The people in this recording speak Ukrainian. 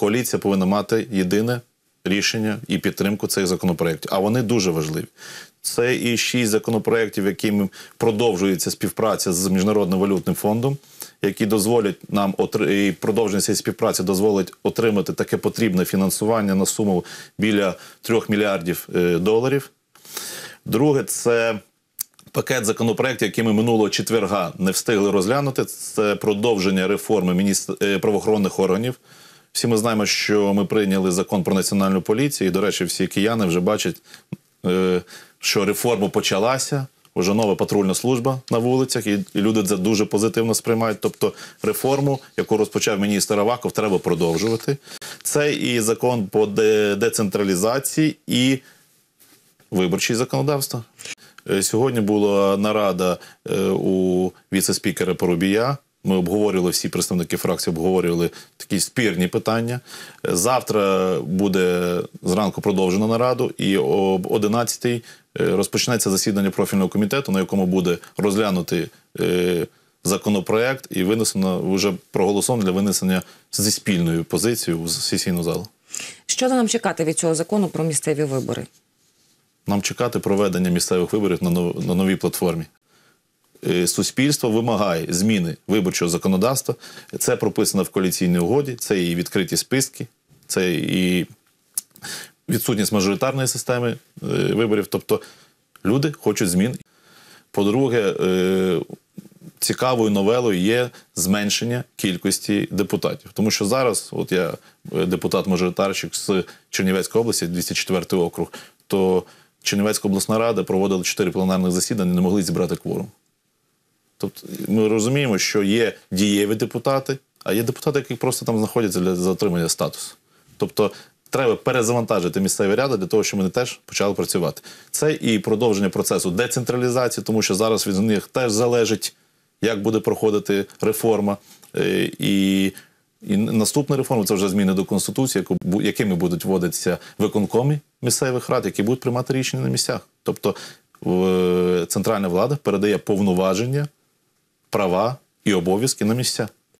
коаліція повинна мати єдине рішення і підтримку цих законопроєктів. А вони дуже важливі. Це і шість законопроєктів, якими продовжується співпраця з міжнародним валютним фондом, які дозволять нам і продовження цієї співпраці дозволить отримати таке потрібне фінансування на суму біля 3 мільярдів е, доларів. Друге, це пакет законопроєктів, які ми минулого четверга не встигли розглянути. Це продовження реформи міністр е, правоохоронних органів. Всі ми знаємо, що ми прийняли закон про національну поліцію. І, до речі, всі кияни вже бачать, е, що реформа почалася. Вже нова патрульна служба на вулицях, і люди це дуже позитивно сприймають. Тобто реформу, яку розпочав міністр Аваков, треба продовжувати. Це і закон по децентралізації і виборчі законодавства. Е, сьогодні була нарада е, у віце-спікера Порубія. Ми обговорювали всі представники фракції, обговорювали такі спірні питання. Завтра буде зранку продовжено нараду, і об 11-й е, розпочнеться засідання профільного комітету, на якому буде розглянути е, законопроект і винесено вже проголосовано для винесення зі спільною позицією в сесійну залу. Що нам чекати від цього закону про місцеві вибори? Нам чекати проведення місцевих виборів на новій платформі Е, суспільство вимагає зміни виборчого законодавства. Це прописано в коаліційній угоді, це і відкриті списки, це і відсутність мажоритарної системи е, виборів. Тобто люди хочуть змін. По-друге, е, Цікавою новелою є зменшення кількості депутатів, тому що зараз, от я депутат-мажоритарщик з Чернівецької області, 204 округ, то Чернівецька обласна рада проводила 4 пленарних засідання, не могли зібрати кворум. Тобто ми розуміємо, що є дієві депутати, а є депутати, які просто там знаходяться для затримання статусу. Тобто треба перезавантажити місцеві ряди для того, щоб вони теж почали працювати. Це і продовження процесу децентралізації, тому що зараз від них теж залежить, як буде проходити реформа. Е, і і наступна реформа це вже зміни до конституції, якими будуть вводитися виконкомі місцевих рад, які будуть приймати рішення на місцях. Тобто е, центральна влада передає повноваження права і обов'язки на місця.